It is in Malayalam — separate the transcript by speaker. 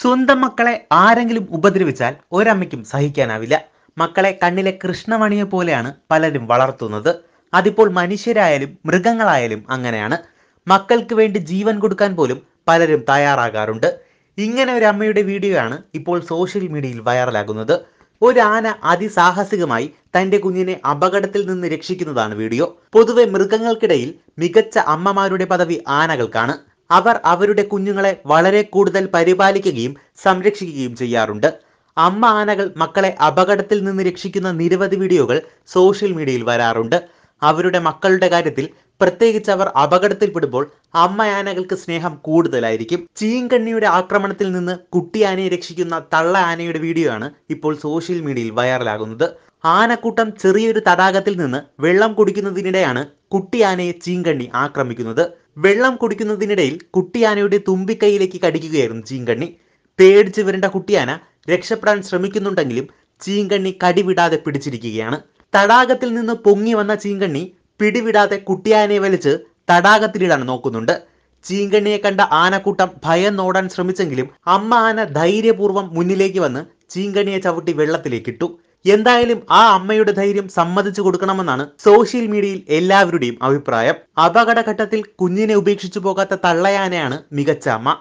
Speaker 1: സ്വന്തം മക്കളെ ആരെങ്കിലും ഉപദ്രവിച്ചാൽ ഒരമ്മയ്ക്കും സഹിക്കാനാവില്ല മക്കളെ കണ്ണിലെ കൃഷ്ണമണിയെ പോലെയാണ് പലരും വളർത്തുന്നത് അതിപ്പോൾ മനുഷ്യരായാലും മൃഗങ്ങളായാലും അങ്ങനെയാണ് മക്കൾക്ക് വേണ്ടി ജീവൻ കൊടുക്കാൻ പോലും പലരും തയ്യാറാകാറുണ്ട് ഇങ്ങനെ ഒരു അമ്മയുടെ വീഡിയോയാണ് ഇപ്പോൾ സോഷ്യൽ മീഡിയയിൽ വൈറലാകുന്നത് ഒരു ആന അതിസാഹസികമായി തന്റെ കുഞ്ഞിനെ അപകടത്തിൽ നിന്ന് രക്ഷിക്കുന്നതാണ് വീഡിയോ പൊതുവെ മൃഗങ്ങൾക്കിടയിൽ മികച്ച അമ്മമാരുടെ പദവി ആനകൾക്കാണ് അവർ അവരുടെ കുഞ്ഞുങ്ങളെ വളരെ കൂടുതൽ പരിപാലിക്കുകയും സംരക്ഷിക്കുകയും ചെയ്യാറുണ്ട് അമ്മ ആനകൾ മക്കളെ അപകടത്തിൽ നിന്ന് രക്ഷിക്കുന്ന നിരവധി വീഡിയോകൾ സോഷ്യൽ മീഡിയയിൽ വരാറുണ്ട് അവരുടെ മക്കളുടെ കാര്യത്തിൽ പ്രത്യേകിച്ച് അവർ അപകടത്തിൽപ്പെടുമ്പോൾ അമ്മയാനകൾക്ക് സ്നേഹം കൂടുതലായിരിക്കും ചീങ്കണ്ണിയുടെ ആക്രമണത്തിൽ നിന്ന് ആനയെ രക്ഷിക്കുന്ന തള്ള ആനയുടെ വീഡിയോ ആണ് ഇപ്പോൾ സോഷ്യൽ മീഡിയയിൽ വൈറലാകുന്നത് ആനക്കൂട്ടം ചെറിയൊരു തടാകത്തിൽ നിന്ന് വെള്ളം കുടിക്കുന്നതിനിടെയാണ് ആനയെ ചീങ്കണ്ണി ആക്രമിക്കുന്നത് വെള്ളം കുടിക്കുന്നതിനിടയിൽ കുട്ടിയാനയുടെ തുമ്പിക്കൈയിലേക്ക് കടിക്കുകയായിരുന്നു ചീങ്കണ്ണി പേടിച്ച് വരേണ്ട കുട്ടിയാന രക്ഷപ്പെടാൻ ശ്രമിക്കുന്നുണ്ടെങ്കിലും ചീങ്കണ്ണി കടിവിടാതെ പിടിച്ചിരിക്കുകയാണ് തടാകത്തിൽ നിന്ന് പൊങ്ങി വന്ന ചീങ്കണ്ണി പിടിവിടാതെ കുട്ടിയാനയെ വലിച്ച് തടാകത്തിലിടാൻ നോക്കുന്നുണ്ട് ചീങ്കണ്ണിയെ കണ്ട ആനക്കൂട്ടം ഭയന്നോടാൻ ശ്രമിച്ചെങ്കിലും അമ്മ ആന ധൈര്യപൂർവ്വം മുന്നിലേക്ക് വന്ന് ചീങ്കണ്ണിയെ ചവിട്ടി വെള്ളത്തിലേക്കിട്ടു എന്തായാലും ആ അമ്മയുടെ ധൈര്യം സമ്മതിച്ചു കൊടുക്കണമെന്നാണ് സോഷ്യൽ മീഡിയയിൽ എല്ലാവരുടെയും അഭിപ്രായം അപകടഘട്ടത്തിൽ കുഞ്ഞിനെ ഉപേക്ഷിച്ചു പോകാത്ത തള്ളയാനയാണ് മികച്ച അമ്മ